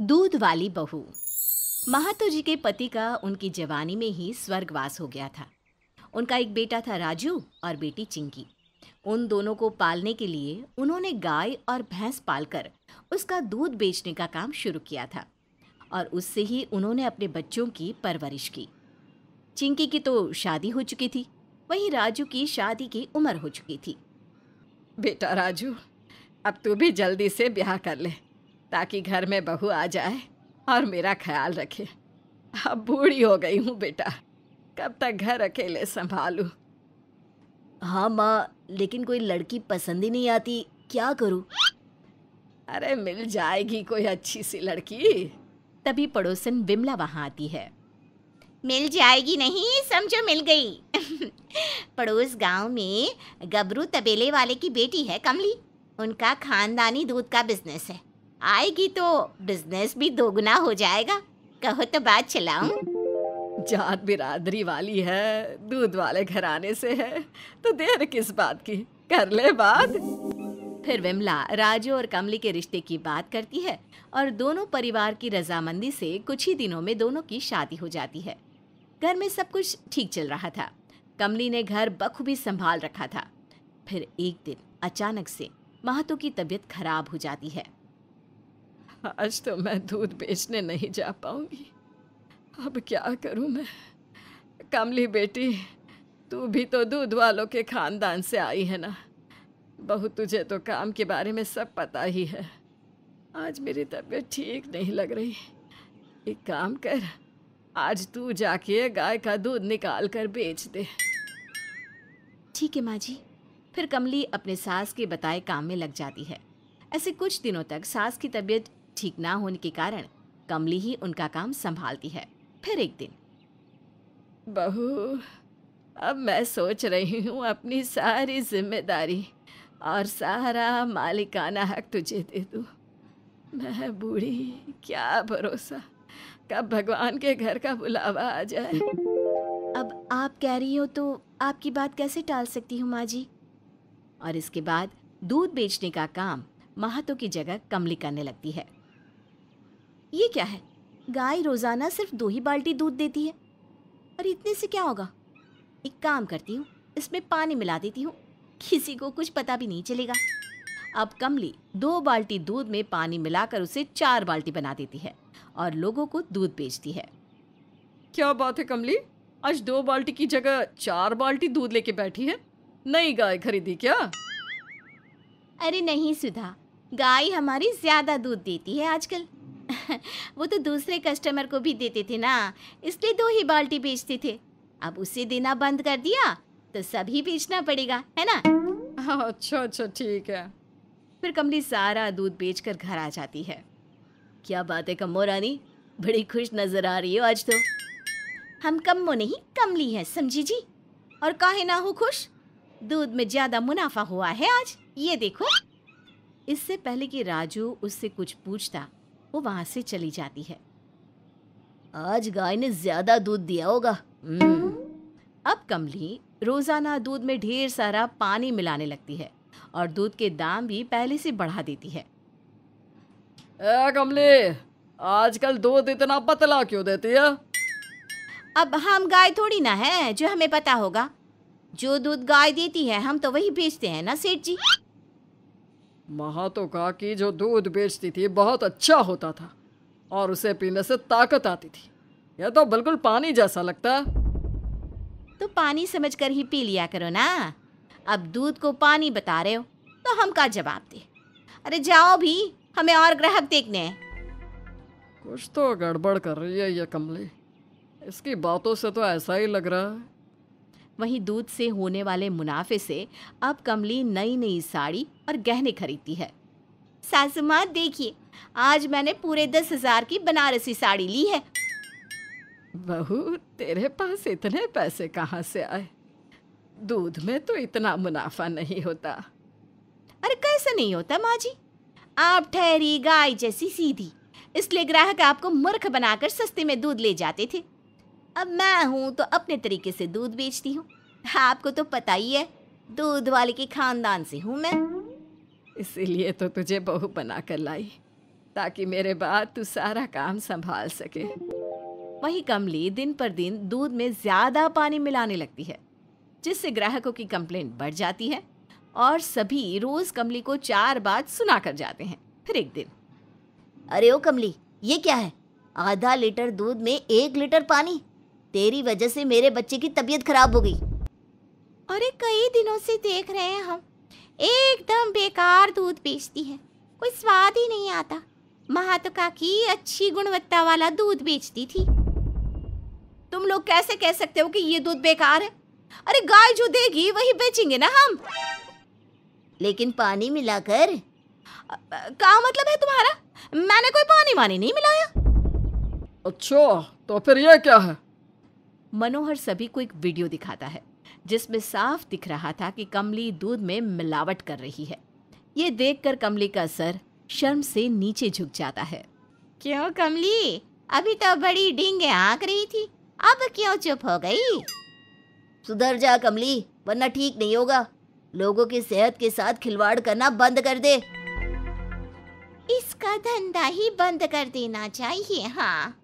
दूध वाली बहू महातो जी के पति का उनकी जवानी में ही स्वर्गवास हो गया था उनका एक बेटा था राजू और बेटी चिंकी उन दोनों को पालने के लिए उन्होंने गाय और भैंस पालकर उसका दूध बेचने का काम शुरू किया था और उससे ही उन्होंने अपने बच्चों की परवरिश की चिंकी की तो शादी हो चुकी थी वहीं राजू की शादी की उम्र हो चुकी थी बेटा राजू अब तू भी जल्दी से ब्याह कर ले ताकि घर में बहू आ जाए और मेरा ख्याल रखे अब बूढ़ी हो गई हूँ बेटा कब तक घर अकेले संभालू हाँ माँ लेकिन कोई लड़की पसंद ही नहीं आती क्या करूँ अरे मिल जाएगी कोई अच्छी सी लड़की तभी पड़ोसन विमला वहाँ आती है मिल जाएगी नहीं समझो मिल गई पड़ोस गांव में गबरू तबेले वाले की बेटी है कमली उनका खानदानी दूध का बिजनेस है आएगी तो बिजनेस भी दोगुना हो जाएगा कहो तो बात चलाऊं जात बिरादरी वाली है दूध वाले घर आने से है तो देर किस बात की कर ले बात फिर विमला राजू और कमली के रिश्ते की बात करती है और दोनों परिवार की रजामंदी से कुछ ही दिनों में दोनों की शादी हो जाती है घर में सब कुछ ठीक चल रहा था कमली ने घर बखूबी संभाल रखा था फिर एक दिन अचानक से महतो की तबीयत खराब हो जाती है आज तो मैं दूध बेचने नहीं जा पाऊंगी अब क्या करूं मैं कमली बेटी तू भी तो दूध वालों के खानदान से आई है ना बहू तुझे तो काम के बारे में सब पता ही है आज मेरी तबीयत ठीक नहीं लग रही एक काम कर आज तू जाके गाय का दूध निकाल कर बेच दे ठीक है माँ जी फिर कमली अपने सास के बताए काम में लग जाती है ऐसे कुछ दिनों तक सास की तबीयत ठीक ना होने के कारण कमली ही उनका काम संभालती है फिर एक दिन बहू अब मैं सोच रही हूँ अपनी सारी जिम्मेदारी और सारा मालिकाना हक तुझे दे दूँ मैं बूढ़ी क्या भरोसा कब भगवान के घर का बुलावा आ जाए अब आप कह रही हो तो आपकी बात कैसे टाल सकती हूँ माँ जी और इसके बाद दूध बेचने का काम महातो की जगह कमली करने लगती है ये क्या है गाय रोज़ाना सिर्फ दो ही बाल्टी दूध देती है और इतने से क्या होगा एक काम करती हूँ इसमें पानी मिला देती हूँ किसी को कुछ पता भी नहीं चलेगा अब कमली दो बाल्टी दूध में पानी मिलाकर उसे चार बाल्टी बना देती है और लोगों को दूध बेचती है क्या बात है कमली आज दो बाल्टी की जगह चार बाल्टी दूध लेके बैठी है नई गाय खरीदी क्या अरे नहीं सुधा गाय हमारी ज्यादा दूध देती है आजकल वो तो दूसरे कस्टमर को भी देते थे ना इसलिए दो ही बाल्टी बेचते थे अब उसे देना बंद कर दिया तो सभी बेचना पड़ेगा है ना हाँ, अच्छा अच्छा ठीक है फिर कमली सारा दूध बेचकर घर आ जाती है क्या बात है कम्मो रानी बड़ी खुश नजर आ रही हो आज तो हम कम्मो नहीं कमली है समझी जी और काहे ना हो खुश दूध में ज्यादा मुनाफा हुआ है आज ये देखो इससे पहले कि राजू उससे कुछ पूछता वो वहां से चली जाती है आज गाय ने ज्यादा दूध दिया होगा हम्म। अब कमली रोजाना दूध में ढेर सारा पानी मिलाने लगती है और दूध के दाम भी पहले से बढ़ा देती है ए कमली आजकल दूध इतना पतला क्यों देती है अब हम गाय थोड़ी ना है जो हमें पता होगा जो दूध गाय देती है हम तो वही बेचते हैं ना सेठ जी तो का कि जो दूध बेचती थी बहुत अच्छा होता था और उसे पीने से ताकत आती थी यह तो बिल्कुल पानी जैसा लगता तो पानी समझकर ही पी लिया करो ना अब दूध को पानी बता रहे हो तो हम का जवाब दे अरे जाओ भी हमें और ग्राहक देखने हैं कुछ तो गड़बड़ कर रही है ये कमली इसकी बातों से तो ऐसा ही लग रहा है वहीं दूध से होने वाले मुनाफे से अब कमली नई नई साड़ी और गहने खरीदती है सासू माँ देखिए आज मैंने पूरे दस हजार की बनारसी साड़ी ली है बहू तेरे पास इतने पैसे कहाँ से आए दूध में तो इतना मुनाफा नहीं होता अरे कैसे नहीं होता माँ जी आप ठहरी गाय जैसी सीधी इसलिए ग्राहक आपको मूर्ख बनाकर सस्ते में दूध ले जाते थे अब मैं हूँ तो अपने तरीके से दूध बेचती हूँ आपको तो पता ही है दूध वाले के खानदान से हूँ मैं इसीलिए तो तुझे बहू बना कर लाई ताकि मेरे बाद तू सारा काम संभाल सके वही कमली दिन पर दिन दूध में ज़्यादा पानी मिलाने लगती है जिससे ग्राहकों की कंप्लेंट बढ़ जाती है और सभी रोज़ कमली को चार बात सुना कर जाते हैं फिर एक दिन अरे ओ कमली ये क्या है आधा लीटर दूध में एक लीटर पानी तेरी वजह से मेरे बच्चे की तबीयत खराब हो गई अरे कई दिनों से देख रहे हैं हम एकदम बेकार दूध बेचती है कोई स्वाद ही नहीं आता महातो काकी अच्छी गुणवत्ता वाला दूध बेचती थी तुम लोग कैसे कह सकते हो कि ये दूध बेकार है अरे गाय जो देगी वही बेचेंगे ना हम लेकिन पानी मिलाकर का मतलब है तुम्हारा मैंने कोई पानी वानी नहीं मिलाया अच्छा तो फिर ये क्या है मनोहर सभी को एक वीडियो दिखाता है जिसमें साफ दिख रहा था कि कमली दूध में मिलावट कर रही है ये देखकर कमली का सर शर्म से नीचे झुक जाता है क्यों कमली अभी तो बड़ी डींगे आंक रही थी अब क्यों चुप हो गई सुधर जा कमली वरना ठीक नहीं होगा लोगों की सेहत के साथ खिलवाड़ करना बंद कर दे इसका धंधा ही बंद कर देना चाहिए हाँ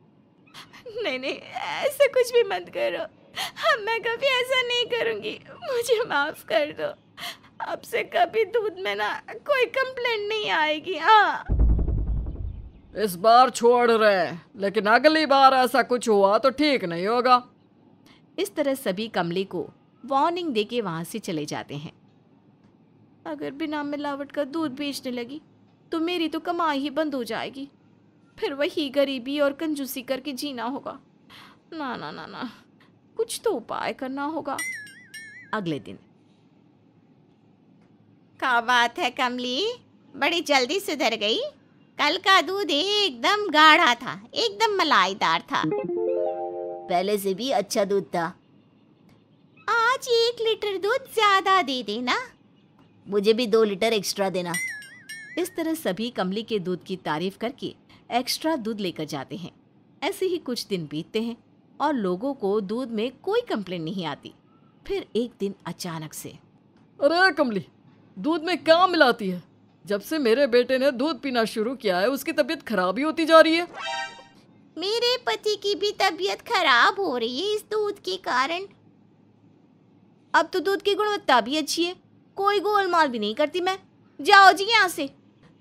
नहीं नहीं ऐसा कुछ भी मत करो अब हाँ, मैं कभी ऐसा नहीं करूँगी मुझे माफ़ कर दो अब से कभी दूध में ना कोई कंप्लेंट नहीं आएगी हाँ इस बार छोड़ रहे लेकिन अगली बार ऐसा कुछ हुआ तो ठीक नहीं होगा इस तरह सभी कमले को वार्निंग देके वहाँ से चले जाते हैं अगर बिना मिलावट का दूध बेचने लगी तो मेरी तो कमाई ही बंद हो जाएगी फिर वही गरीबी और कंजूसी करके जीना होगा ना ना ना ना कुछ तो उपाय करना होगा अगले दिन का बात है कमली बड़ी जल्दी सुधर गई कल का दूध एकदम गाढ़ा था एकदम मलाईदार था पहले से भी अच्छा दूध था आज एक लीटर दूध ज्यादा दे देना मुझे भी दो लीटर एक्स्ट्रा देना इस तरह सभी कमली के दूध की तारीफ करके एक्स्ट्रा दूध लेकर जाते हैं ऐसे ही कुछ दिन बीतते हैं और लोगों को दूध में कोई कंप्लेन नहीं आती फिर एक दिन अचानक से अरे कमली दूध में क्या मिलाती है जब से मेरे बेटे ने दूध पीना शुरू किया है उसकी तबीयत खराब ही होती जा रही है मेरे पति की भी तबीयत खराब हो रही है इस दूध के कारण अब तो दूध की गुणवत्ता भी अच्छी है कोई गोलमाल भी नहीं करती मैं जाओ जी यहाँ से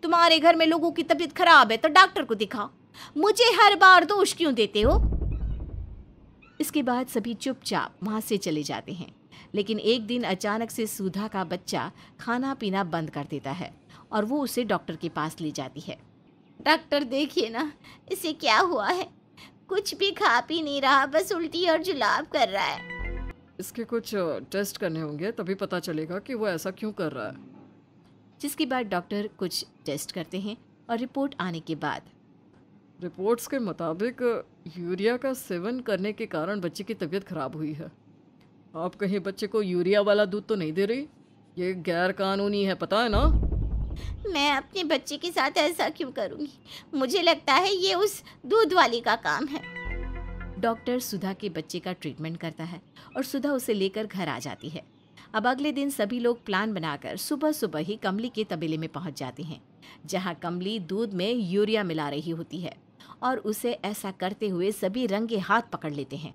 तुम्हारे घर में लोगों की तबीयत खराब है तो डॉक्टर को दिखाओ मुझे हर बार दोष क्यों देते हो इसके बाद सभी चुपचाप वहां से चले जाते हैं लेकिन एक दिन अचानक से सुधा का बच्चा खाना पीना बंद कर देता है और वो उसे डॉक्टर के पास ले जाती है डॉक्टर देखिए ना इसे क्या हुआ है कुछ भी खा पी नहीं रहा बस उल्टी और जुलाब कर रहा है इसके कुछ टेस्ट करने होंगे तभी पता चलेगा कि वो ऐसा क्यों कर रहा है जिसके बाद डॉक्टर कुछ टेस्ट करते हैं और रिपोर्ट आने के बाद रिपोर्ट्स के मुताबिक यूरिया का सेवन करने के कारण बच्चे की तबीयत खराब हुई है आप कहीं बच्चे को यूरिया वाला दूध तो नहीं दे रही ये गैर कानूनी है पता है ना मैं अपने बच्चे के साथ ऐसा क्यों करूंगी मुझे लगता है ये उस दूध वाली का काम है डॉक्टर सुधा के बच्चे का ट्रीटमेंट करता है और सुधा उसे लेकर घर आ जाती है अब अगले दिन सभी लोग प्लान बनाकर सुबह सुबह ही कमली के तबेले में पहुंच जाते हैं जहां कमली दूध में यूरिया मिला रही होती है और उसे ऐसा करते हुए सभी रंगे हाथ पकड़ लेते हैं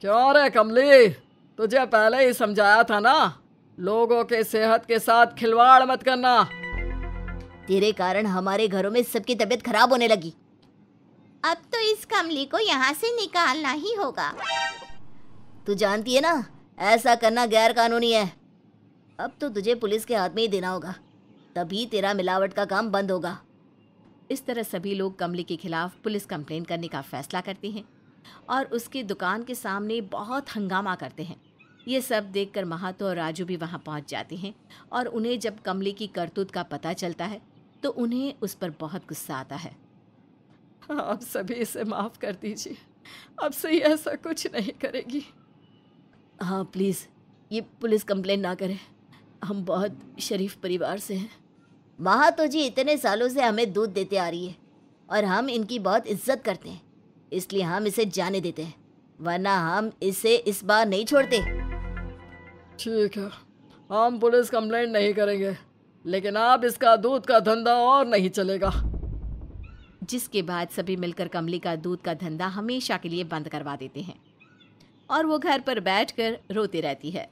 क्या रे कमली तुझे पहले ही समझाया था ना लोगों के सेहत के साथ खिलवाड़ मत करना तेरे कारण हमारे घरों में सबकी तबीयत खराब होने लगी अब तो इस कमली को यहाँ से निकालना ही होगा तू जानती है ना ऐसा करना गैर कानूनी है अब तो तुझे पुलिस के हाथ में ही देना होगा तभी तेरा मिलावट का काम बंद होगा इस तरह सभी लोग कमली के खिलाफ पुलिस कंप्लेन करने का फैसला करते हैं और उसकी दुकान के सामने बहुत हंगामा करते हैं ये सब देखकर महातो और राजू भी वहाँ पहुँच जाते हैं और उन्हें जब कमली की करतूत का पता चलता है तो उन्हें उस पर बहुत गुस्सा आता है आप सभी इसे माफ़ कर दीजिए अब से ऐसा कुछ नहीं करेगी हाँ प्लीज़ ये पुलिस कंप्लेन ना करें हम बहुत शरीफ परिवार से हैं माँ तो जी इतने सालों से हमें दूध देते आ रही है और हम इनकी बहुत इज्जत करते हैं इसलिए हम इसे जाने देते हैं वरना हम इसे इस बार नहीं छोड़ते ठीक है हम पुलिस कंप्लेंट नहीं करेंगे लेकिन अब इसका दूध का धंधा और नहीं चलेगा जिसके बाद सभी मिलकर कमली का दूध का धंधा हमेशा के लिए बंद करवा देते हैं और वो घर पर बैठकर रोती रहती है